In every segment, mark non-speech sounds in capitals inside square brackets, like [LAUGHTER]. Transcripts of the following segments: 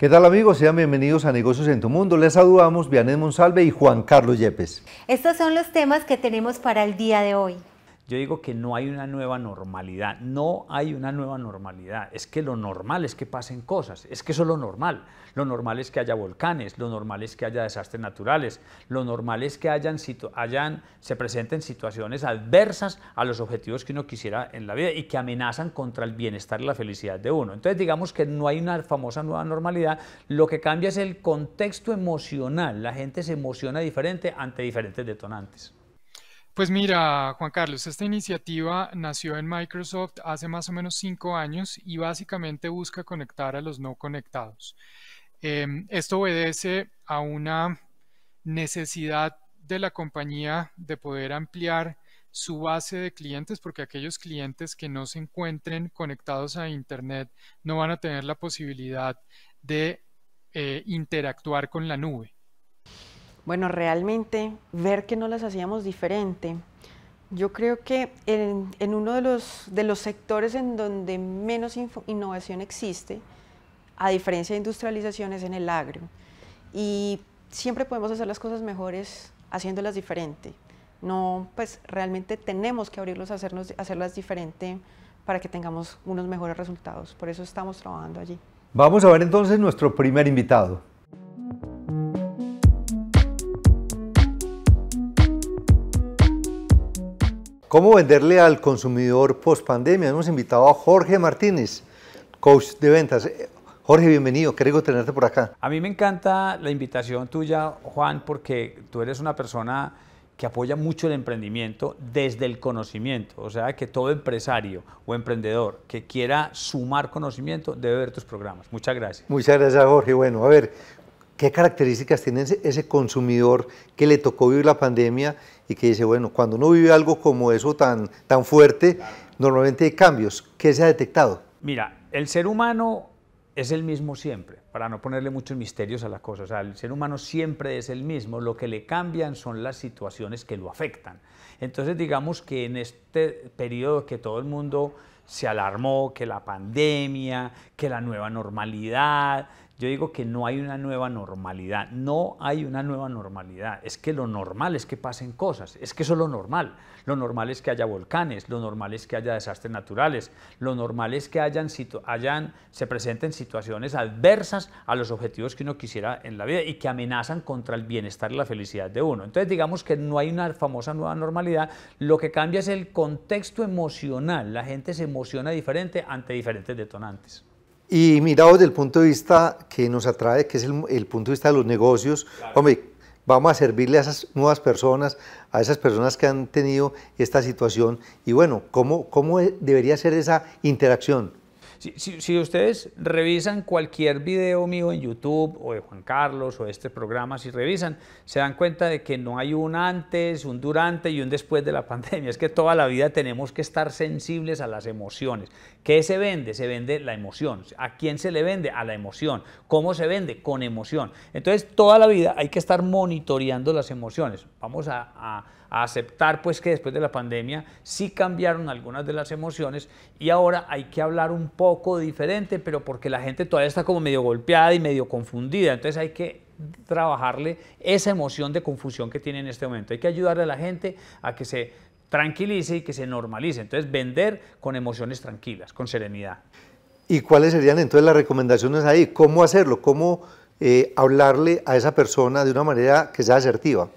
¿Qué tal amigos? Sean bienvenidos a Negocios en tu Mundo. Les saludamos Vianet Monsalve y Juan Carlos Yepes. Estos son los temas que tenemos para el día de hoy. Yo digo que no hay una nueva normalidad, no hay una nueva normalidad. Es que lo normal es que pasen cosas, es que eso es lo normal. Lo normal es que haya volcanes, lo normal es que haya desastres naturales, lo normal es que hayan, hayan, se presenten situaciones adversas a los objetivos que uno quisiera en la vida y que amenazan contra el bienestar y la felicidad de uno. Entonces digamos que no hay una famosa nueva normalidad, lo que cambia es el contexto emocional, la gente se emociona diferente ante diferentes detonantes. Pues mira, Juan Carlos, esta iniciativa nació en Microsoft hace más o menos cinco años y básicamente busca conectar a los no conectados. Em, esto obedece a una necesidad de la compañía de poder ampliar su base de clientes, porque aquellos clientes que no se encuentren conectados a Internet no van a tener la posibilidad de eh, interactuar con la nube. Bueno, realmente ver que no las hacíamos diferente. Yo creo que en, uno de los, sectores en donde menos innovación existe, a diferencia de industrializaciones en el agro. Y siempre podemos hacer las cosas mejores haciéndolas diferente. No, pues realmente tenemos que abrirlos a hacerlas diferente para que tengamos unos mejores resultados. Por eso estamos trabajando allí. Vamos a ver entonces nuestro primer invitado. ¿Cómo venderle al consumidor post pandemia? Hemos invitado a Jorge Martínez, coach de ventas. Eh, Jorge, bienvenido, qué rico tenerte por acá. A mí me encanta la invitación tuya, Juan, porque tú eres una persona que apoya mucho el emprendimiento desde el conocimiento. O sea, que todo empresario o emprendedor que quiera sumar conocimiento debe ver tus programas. Muchas gracias. Muchas gracias, Jorge. Bueno, a ver, ¿Qué características tiene ese consumidor que le tocó vivir la pandemia y que dice, bueno, cuando uno vive algo como eso tan, tan fuerte, normalmente hay cambios? ¿Qué se ha detectado? Mira, el ser humano es el mismo siempre, para no ponerle muchos misterios a las cosas. O el ser humano siempre es el mismo, lo que le cambian son las situaciones que lo afectan. Entonces, digamos que en este periodo que todo el mundo se alarmó, que la pandemia, que la nueva normalidad, yo digo que no hay una nueva normalidad, no hay una nueva normalidad. Es que lo normal es que pasen cosas, es que eso es lo normal. Lo normal es que haya volcanes, lo normal es que haya desastres naturales, lo normal es que hayan, hayan, se presenten situaciones adversas a los objetivos que uno quisiera en la vida y que amenazan contra el bienestar y la felicidad de uno. Entonces digamos que no hay una famosa nueva normalidad, lo que cambia es el contexto emocional, la gente se emociona diferente ante diferentes detonantes. Y mirado desde el punto de vista que nos atrae, que es el, punto de vista de los negocios, hombre, vamos a servirle a esas nuevas personas, a esas personas que han tenido esta situación y bueno, ¿cómo, cómo debería ser esa interacción? Si, ustedes revisan cualquier video mío en YouTube o de Juan Carlos o este programa, si revisan, se dan cuenta de que no hay un antes, un durante y un después de la [LAUGHS] pandemia. Es que toda la vida tenemos que estar sensibles a las emociones. ¿Qué se vende? Se vende la emoción. ¿A quién se le vende? A la emoción. ¿Cómo se vende? Con emoción. Entonces, toda la vida hay que estar monitoreando las emociones. Vamos a, aceptar pues que después de la pandemia sí cambiaron algunas de las emociones y ahora hay que hablar un poco diferente, pero porque la gente todavía está como medio golpeada y medio confundida. Entonces hay que trabajarle esa emoción de confusión que tiene en este momento. Hay que ayudarle a la gente a que se tranquilice y que se normalice. Entonces vender con emociones tranquilas, con serenidad. ¿Y cuáles serían entonces las recomendaciones ahí? ¿Cómo hacerlo? ¿Cómo eh, hablarle a esa persona de una manera que sea asertiva?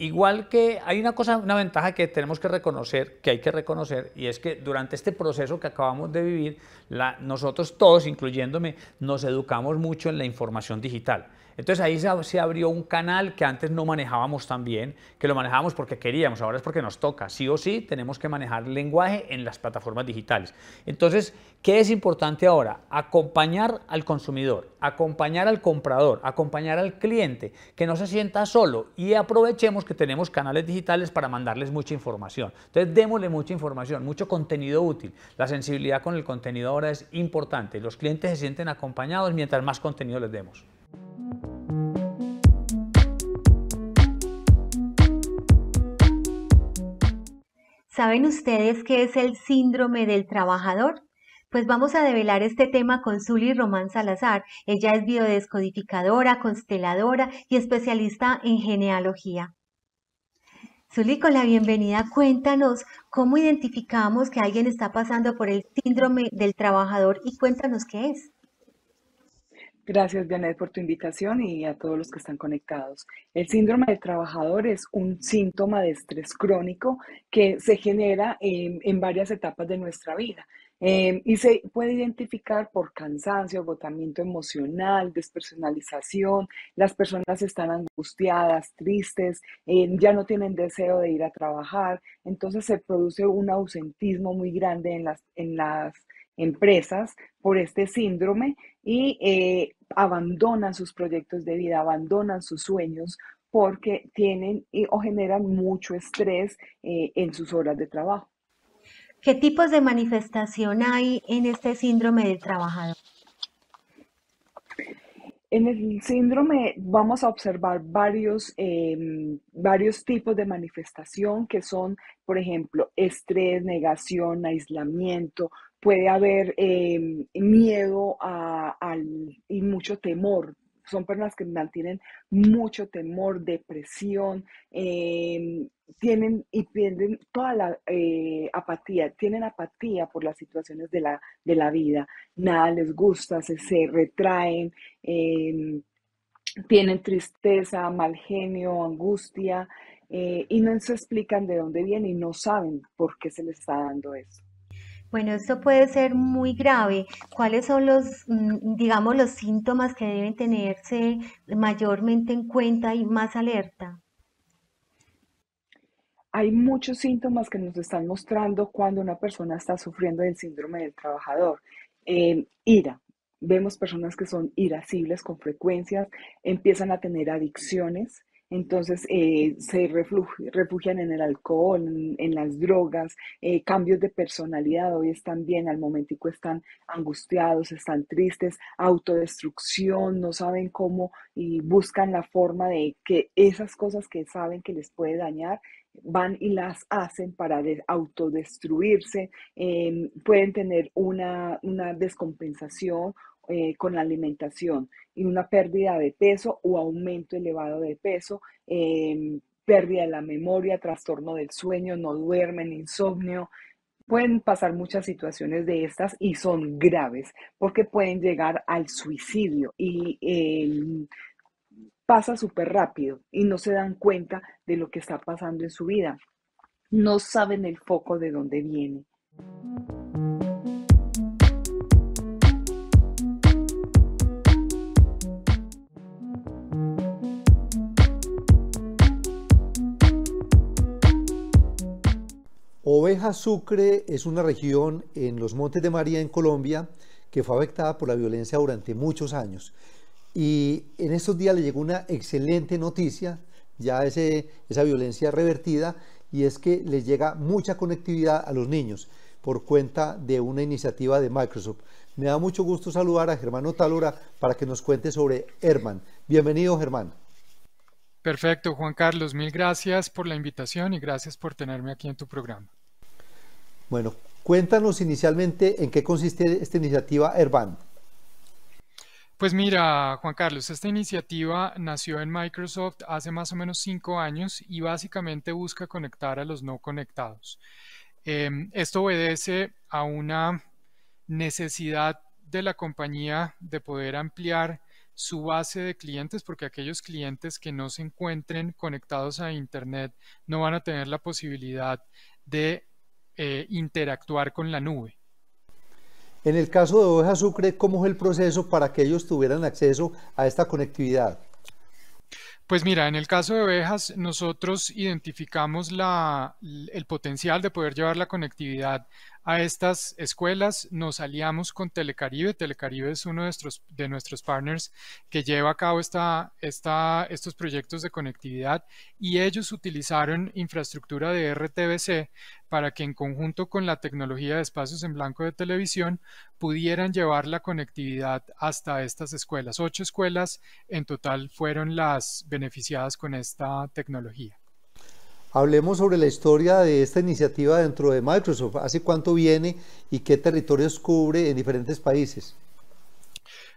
Igual que hay una cosa, una ventaja que tenemos que reconocer, que hay que reconocer, y es que durante este proceso que acabamos de vivir, la, nosotros todos, incluyéndome, nos educamos mucho en la información digital. Entonces ahí se, abrió un canal que antes no manejábamos tan bien, que lo manejábamos porque queríamos, ahora es porque nos toca. Sí o sí tenemos que manejar lenguaje en las plataformas digitales. Entonces, ¿qué es importante ahora? Acompañar al consumidor, acompañar al comprador, acompañar al cliente, que no se sienta solo y aprovechemos que tenemos canales digitales para mandarles mucha información. Entonces, démosle mucha información, mucho contenido útil. La sensibilidad con el contenido ahora es importante. Los clientes se sienten acompañados mientras más contenido les demos. ¿Saben ustedes qué es el síndrome del trabajador? Pues vamos a develar este tema con Zully Román Salazar. Ella es biodescodificadora, consteladora y especialista en genealogía. Zuli, con la bienvenida, cuéntanos cómo identificamos que alguien está pasando por el síndrome del trabajador y cuéntanos qué es. Gracias, Janet, por tu invitación y a todos los que están conectados. El síndrome del trabajador es un síntoma de estrés crónico que se genera en varias etapas de nuestra vida. Eh, y se puede identificar por cansancio, agotamiento emocional, despersonalización, las personas están angustiadas, tristes, eh, ya no tienen deseo de ir a trabajar, entonces se produce un ausentismo muy grande en las, en las empresas por este síndrome y eh, abandonan sus proyectos de vida, abandonan sus sueños porque tienen o generan mucho estrés en sus horas de trabajo. ¿Qué tipos de manifestación hay en este síndrome del trabajador? En el síndrome vamos a observar varios, em, varios tipos de manifestación que son, por ejemplo, estrés, negación, aislamiento, puede haber em, miedo al, y mucho temor son personas que mantienen mucho temor, depresión, em, tienen y pierden toda la eh, apatía, tienen apatía por las situaciones de la, vida, nada les gusta, se, retraen, em, tienen tristeza, mal genio, angustia, eh, y no se explican de dónde viene y no saben por qué se les está dando eso. Bueno, esto puede ser muy grave. ¿Cuáles son los, mm, digamos, los síntomas que deben tenerse mayormente en cuenta y más alerta? Hay muchos síntomas que nos están mostrando cuando una persona está sufriendo del síndrome del trabajador. Em, ira. Vemos personas que son irascibles con frecuencia, empiezan a tener adicciones, entonces eh, se refugian en el alcohol, en, las drogas, eh, cambios de personalidad, hoy están bien, al momento están angustiados, están tristes, autodestrucción, no saben cómo y buscan la forma de que esas cosas que saben que les puede dañar van y las hacen para autodestruirse, em, pueden tener una, una descompensación eh, con la alimentación y una pérdida de peso o aumento elevado de peso, em, pérdida de la memoria, trastorno del sueño, no duermen, insomnio. Pueden pasar muchas situaciones de estas y son graves porque pueden llegar al suicidio y em, pasa súper rápido y no se dan cuenta de lo que está pasando en su vida. No saben el foco de dónde viene. Oveja Sucre es una región en los Montes de María, en Colombia, que fue afectada por la violencia durante muchos años. Y en estos días le llegó una excelente noticia, ya esa violencia revertida, y es que les llega mucha conectividad a los niños por cuenta de una iniciativa de Microsoft. Me da mucho gusto saludar a Germán Talora para que nos cuente sobre Herman. Bienvenido, Germán. Perfecto, Juan Carlos. Mil gracias por la invitación y gracias por tenerme aquí en tu programa. Bueno, cuéntanos inicialmente en qué consiste esta iniciativa Airband. Pues mira, Juan Carlos, esta iniciativa nació en Microsoft hace más o menos cinco años y básicamente busca conectar a los no conectados. Em, esto obedece a una necesidad de la compañía de poder ampliar su base de clientes porque aquellos clientes que no se encuentren conectados a Internet no van a tener la posibilidad de eh, interactuar con la nube. En el caso de Ovejas Sucre, ¿cómo es el proceso para que ellos tuvieran acceso a esta conectividad? Pues mira, en el caso de ovejas, nosotros identificamos el potencial de poder llevar la conectividad a estas escuelas nos aliamos con Telecaribe. Telecaribe es uno de nuestros, partners que lleva a cabo estos proyectos de conectividad y ellos utilizaron infraestructura de RTBC para que en conjunto con la tecnología de espacios en blanco de televisión pudieran llevar la conectividad hasta estas escuelas. Ocho escuelas en total fueron las beneficiadas con esta tecnología. Hablemos sobre la historia de esta iniciativa dentro de Microsoft. ¿Hace cuánto viene y qué territorios cubre en diferentes países?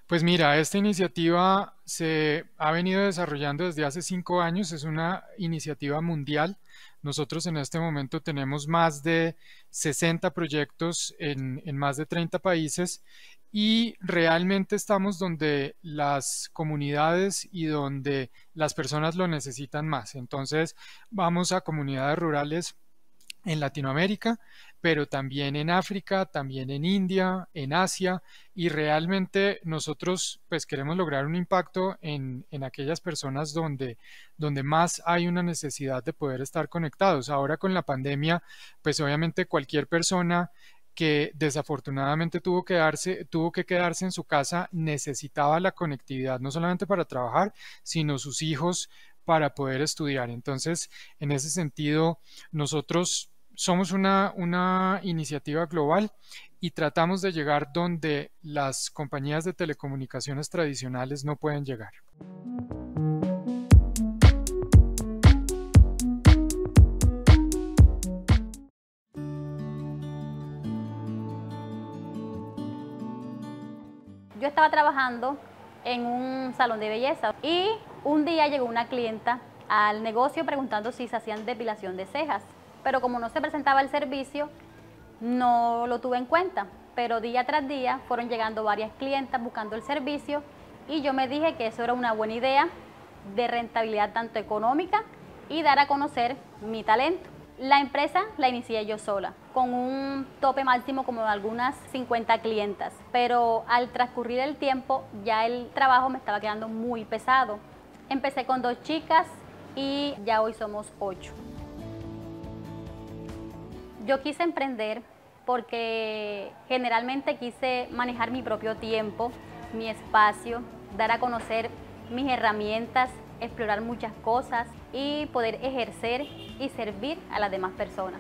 Pues mira, esta iniciativa se ha venido desarrollando desde hace cinco años. Es una iniciativa mundial nosotros en este momento tenemos más de 60 proyectos en, más de 30 países y realmente estamos donde las comunidades y donde las personas lo necesitan más. Entonces vamos a comunidades rurales en Latinoamérica, pero también en África, también en India, en Asia, y realmente nosotros pues queremos lograr un impacto en, en aquellas personas donde, donde más hay una necesidad de poder estar conectados. Ahora con la pandemia, pues obviamente cualquier persona que desafortunadamente tuvo, darse tuvo que quedarse en su casa, necesitaba la conectividad, no solamente para trabajar, sino sus hijos para poder estudiar. Entonces, en ese sentido, nosotros somos una, iniciativa global y tratamos de llegar donde las compañías de telecomunicaciones tradicionales no pueden llegar. Yo estaba trabajando en un salón de belleza y un día llegó una clienta al negocio preguntando si se hacían depilación de cejas, pero como no se presentaba el servicio, no lo tuve en cuenta. Pero día tras día fueron llegando varias clientas buscando el servicio y yo me dije que eso era una buena idea de rentabilidad tanto económica y dar a conocer mi talento. La empresa la inicié yo sola, con un tope máximo como de algunas 50 clientas, pero al transcurrir el tiempo ya el trabajo me estaba quedando muy pesado Empecé con dos chicas y ya hoy somos ocho. Yo quise emprender porque generalmente quise manejar mi propio tiempo, mi espacio, dar a conocer mis herramientas, explorar muchas cosas y poder ejercer y servir a las demás personas.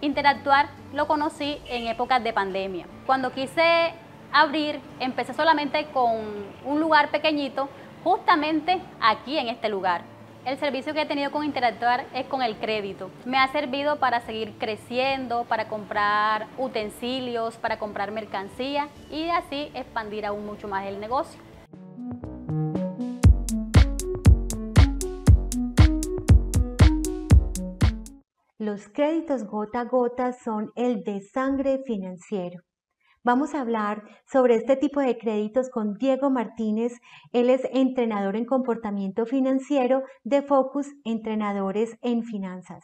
Interactuar lo conocí en épocas de pandemia. Cuando quise abrir, empecé solamente con un lugar pequeñito justamente aquí en este lugar. El servicio que he tenido con Interactuar es con el crédito. Me ha servido para seguir creciendo, para comprar utensilios, para comprar mercancía y así expandir aún mucho más el negocio. Los créditos gota a gota son el de sangre financiero. Vamos a hablar sobre este tipo de créditos con Diego Martínez. Él es entrenador en comportamiento financiero de Focus Entrenadores en Finanzas.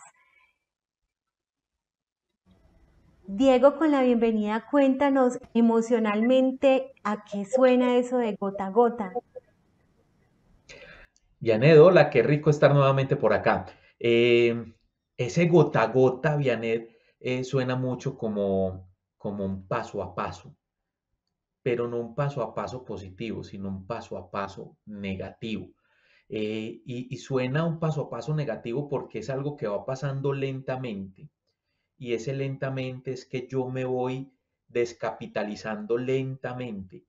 Diego, con la bienvenida, cuéntanos emocionalmente a qué suena eso de gota a gota. Vianet, hola, qué rico estar nuevamente por acá. Eh, ese gota a gota, Vianet, eh, suena mucho como como un paso a paso, pero no un paso a paso positivo, sino un paso a paso negativo. Eh, y, suena un paso a paso negativo porque es algo que va pasando lentamente. Y ese lentamente es que yo me voy descapitalizando lentamente.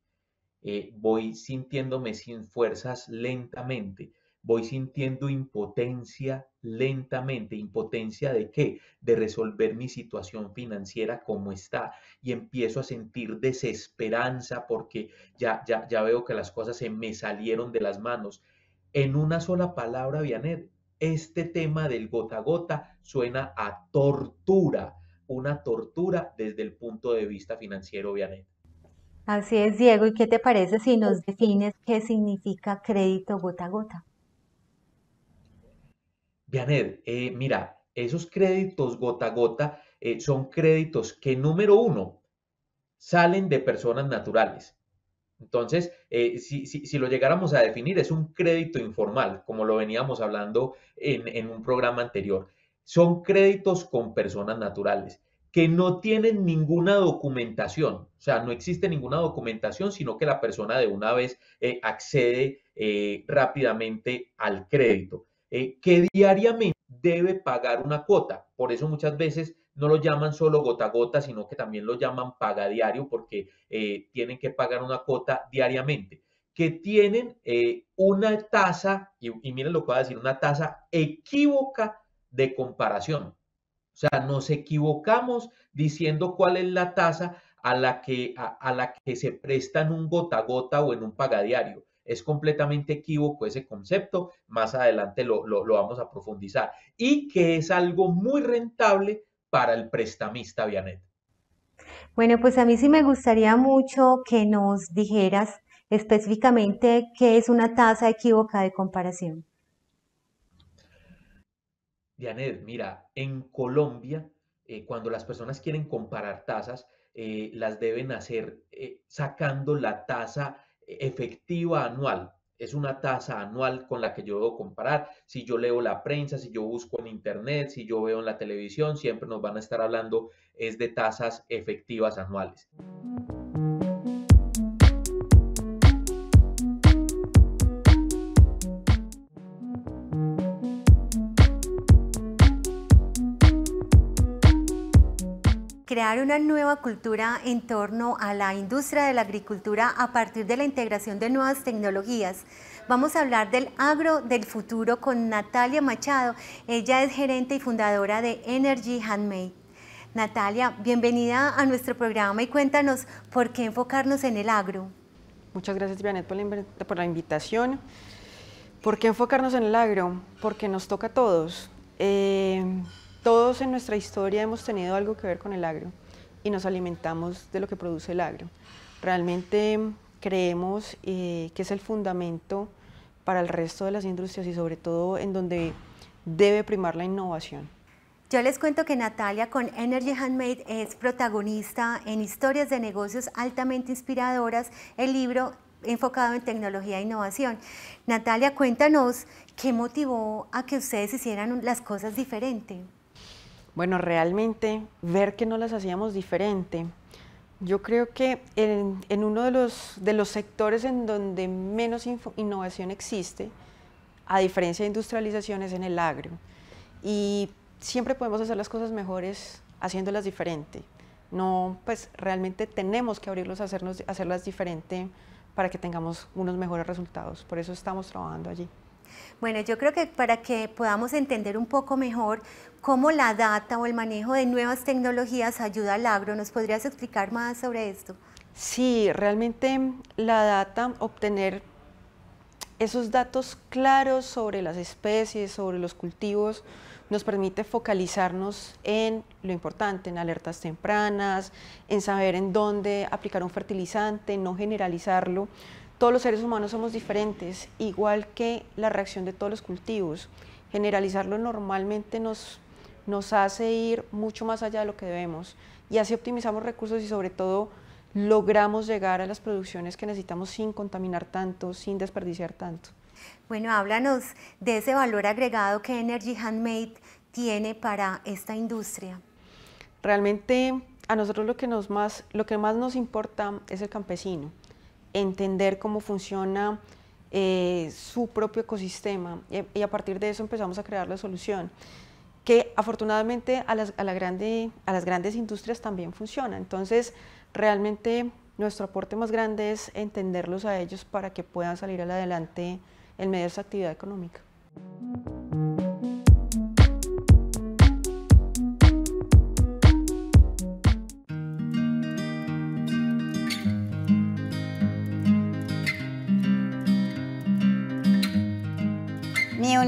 Eh, voy sintiéndome sin fuerzas lentamente voy sintiendo impotencia lentamente. ¿Impotencia de qué? De resolver mi situación financiera como está. Y empiezo a sentir desesperanza porque ya, ya, ya veo que las cosas se me salieron de las manos. En una sola palabra, Vianet, este tema del gota a gota suena a tortura, una tortura desde el punto de vista financiero, Vianet. Así es, Diego. ¿Y qué te parece si nos defines qué significa crédito gota a gota? Janet, eh, mira, esos créditos gota a gota eh, son créditos que, número uno, salen de personas naturales. Entonces, eh, si, lo llegáramos a definir, es un crédito informal, como lo veníamos hablando en, un programa anterior. Son créditos con personas naturales que no tienen ninguna documentación, o sea, no existe ninguna documentación, sino que la persona de una vez accede rápidamente al crédito. Eh, que diariamente debe pagar una cuota. Por eso muchas veces no lo llaman solo gota a gota, sino que también lo llaman paga diario porque eh, tienen que pagar una cuota diariamente, que tienen eh, una tasa, y, miren lo que voy a decir, una tasa equívoca de comparación. O sea, nos equivocamos diciendo cuál es la tasa a la que, a, la que se prestan un gota a gota o en un paga diario. Es completamente equívoco ese concepto, más adelante lo, vamos a profundizar, y que es algo muy rentable para el prestamista Vianet. Bueno, pues a mí sí me gustaría mucho que nos dijeras específicamente qué es una tasa equívoca de comparación. Dianet, mira, en Colombia, eh, cuando las personas quieren comparar tasas, eh, las deben hacer eh, sacando la tasa efectiva anual. Es una tasa anual con la que yo debo comparar. Si yo leo la prensa, si yo busco en internet, si yo veo en la televisión, siempre nos van a estar hablando es de tasas efectivas anuales. crear una nueva cultura en torno a la industria de la agricultura a partir de la integración de nuevas tecnologías. Vamos a hablar del agro del futuro con Natalia Machado. Ella es gerente y fundadora de Energy Handmade. Natalia, bienvenida a nuestro programa y cuéntanos por qué enfocarnos en el agro. Muchas gracias, Vianet, por la, invitación. ¿Por qué enfocarnos en el agro? Porque nos toca a todos. Eh, todos en nuestra historia hemos tenido algo que ver con el agro y nos alimentamos de lo que produce el agro. Realmente creemos eh, que es el fundamento para el resto de las industrias y sobre todo en donde debe primar la innovación. Yo les cuento que Natalia con Energy Handmade es protagonista en historias de negocios altamente inspiradoras, el libro enfocado en tecnología e innovación. Natalia, cuéntanos qué motivó a que ustedes hicieran las cosas diferentes. Bueno, realmente ver que no las hacíamos diferente. Yo creo que en, uno de los, de los sectores en donde menos innovación existe, a diferencia de industrializaciones en el agro. Y siempre podemos hacer las cosas mejores haciéndolas diferente. No, pues realmente tenemos que abrirlos a hacernos, hacerlas diferente para que tengamos unos mejores resultados. Por eso estamos trabajando allí. Bueno, yo creo que para que podamos entender un poco mejor cómo la data o el manejo de nuevas tecnologías ayuda al agro, ¿nos podrías explicar más sobre esto? Sí, realmente la data, obtener esos datos claros sobre las especies, sobre los cultivos, nos permite focalizarnos en lo importante, en alertas tempranas, en saber en dónde aplicar un fertilizante, no generalizarlo, todos los seres humanos somos diferentes, igual que la reacción de todos los cultivos. Generalizarlo normalmente nos, nos hace ir mucho más allá de lo que debemos y así optimizamos recursos y sobre todo logramos llegar a las producciones que necesitamos sin contaminar tanto, sin desperdiciar tanto. Bueno, háblanos de ese valor agregado que Energy Handmade tiene para esta industria. Realmente a nosotros lo que, nos más, lo que más nos importa es el campesino entender cómo funciona eh, su propio ecosistema y, a partir de eso empezamos a crear la solución que afortunadamente a las, a las grandes industrias también funciona. Entonces, realmente nuestro aporte más grande es entenderlos a ellos para que puedan salir adelante en medio de esa actividad económica.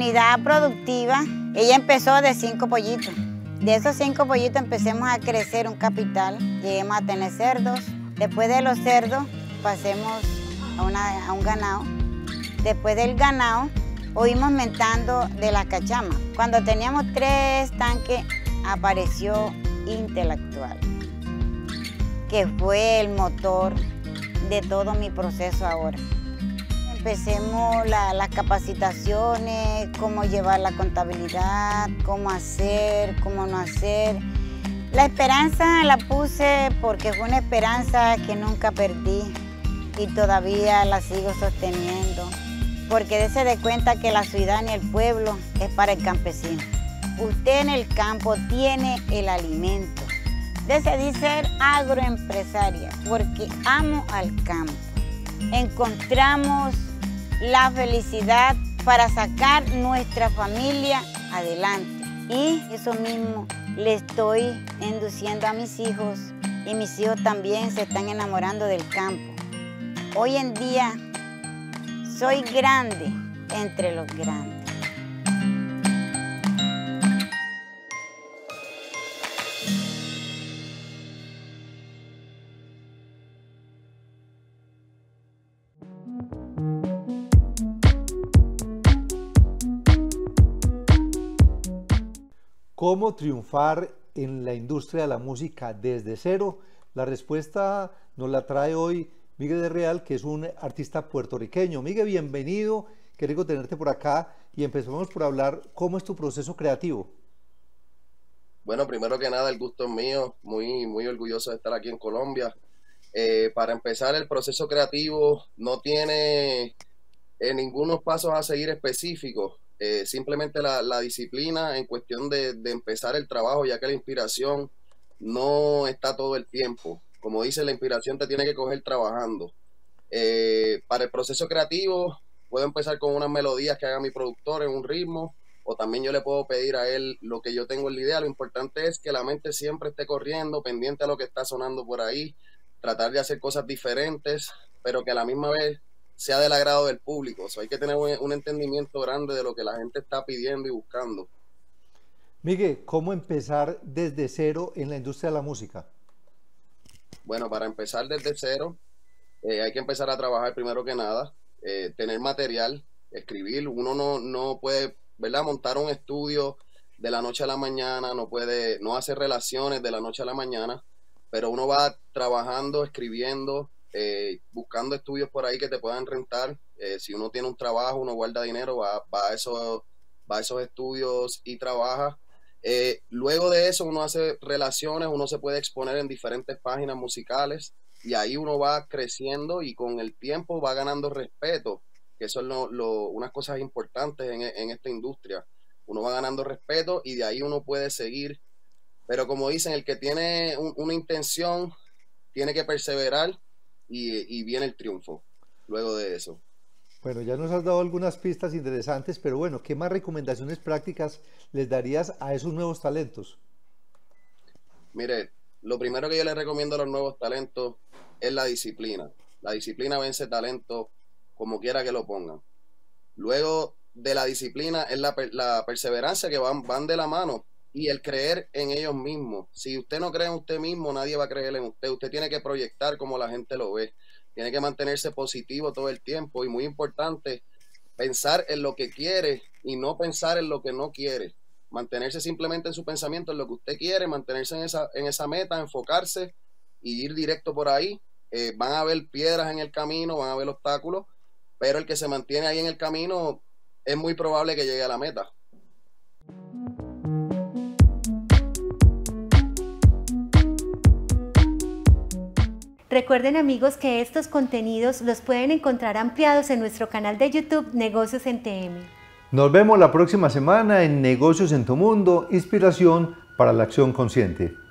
unidad productiva, ella empezó de cinco pollitos. De esos cinco pollitos empecemos a crecer un capital, lleguemos a tener cerdos. Después de los cerdos pasemos a, un ganado. Después del ganado, oímos mentando de la cachama. Cuando teníamos tres tanques, apareció Intelectual, que fue el motor de todo mi proceso ahora empecemos las capacitaciones, cómo llevar la contabilidad, cómo hacer, cómo no hacer. La esperanza la puse porque fue una esperanza que nunca perdí y todavía la sigo sosteniendo, porque dése de cuenta que la ciudad ni el pueblo es para el campesino. Usted en el campo tiene el alimento. Decidí ser agroempresaria porque amo al campo. Encontramos la felicidad para sacar nuestra familia adelante. Y eso mismo le estoy induciendo a mis hijos y mis hijos también se están enamorando del campo. Hoy en día soy grande entre los grandes. ¿Cómo triunfar en la industria de la música desde cero? La respuesta nos la trae hoy Miguel de Real, que es un artista puertorriqueño. Miguel, bienvenido, qué rico tenerte por acá y empezamos por hablar cómo es tu proceso creativo. Bueno, primero que nada, el gusto es mío, muy, muy orgulloso de estar aquí en Colombia. Eh, para empezar, el proceso creativo no tiene en eh, ningunos pasos a seguir específicos eh, simplemente la, disciplina en cuestión de, empezar el trabajo, ya que la inspiración no está todo el tiempo. Como dice, la inspiración te tiene que coger trabajando. Eh, para el proceso creativo, puedo empezar con unas melodías que haga mi productor en un ritmo, o también yo le puedo pedir a él lo que yo tengo en la idea. Lo importante es que la mente siempre esté corriendo, pendiente a lo que está sonando por ahí, tratar de hacer cosas diferentes, pero que a la misma vez sea del agrado del público. O sea, hay que tener un, entendimiento grande de lo que la gente está pidiendo y buscando. Miguel, ¿cómo empezar desde cero en la industria de la música? Bueno, para empezar desde cero, eh, hay que empezar a trabajar primero que nada, eh, tener material, escribir. Uno no, no puede, ¿verdad? Montar un estudio de la noche a la mañana, no puede, no hacer relaciones de la noche a la mañana, pero uno va trabajando, escribiendo, eh, buscando estudios por ahí que te puedan rentar. Eh, si uno tiene un trabajo, uno guarda dinero, va, a, esos, esos estudios y trabaja. Eh, luego de eso uno hace relaciones, uno se puede exponer en diferentes páginas musicales y ahí uno va creciendo y con el tiempo va ganando respeto, que son lo, lo, unas cosas importantes en, esta industria. Uno va ganando respeto y de ahí uno puede seguir. Pero como dicen, el que tiene una intención tiene que perseverar y, viene el triunfo luego de eso. Bueno, ya nos has dado algunas pistas interesantes, pero bueno, ¿qué más recomendaciones prácticas les darías a esos nuevos talentos? Mire, lo primero que yo les recomiendo a los nuevos talentos es la disciplina. La disciplina vence talento como quiera que lo pongan. Luego de la disciplina es la, la perseverancia que van, van de la mano y el creer en ellos mismos. Si usted no cree en usted mismo, nadie va a creer en usted. Usted tiene que proyectar como la gente lo ve. Tiene que mantenerse positivo todo el tiempo y muy importante, pensar en lo que quiere y no pensar en lo que no quiere. Mantenerse simplemente en su pensamiento, en lo que usted quiere, mantenerse en esa, en esa meta, enfocarse y ir directo por ahí. Eh, van a haber piedras en el camino, van a haber obstáculos, pero el que se mantiene ahí en el camino es muy probable que llegue a la meta. Recuerden amigos que estos contenidos los pueden encontrar ampliados en nuestro canal de YouTube Negocios en TM. Nos vemos la próxima semana en Negocios en tu Mundo, inspiración para la acción consciente.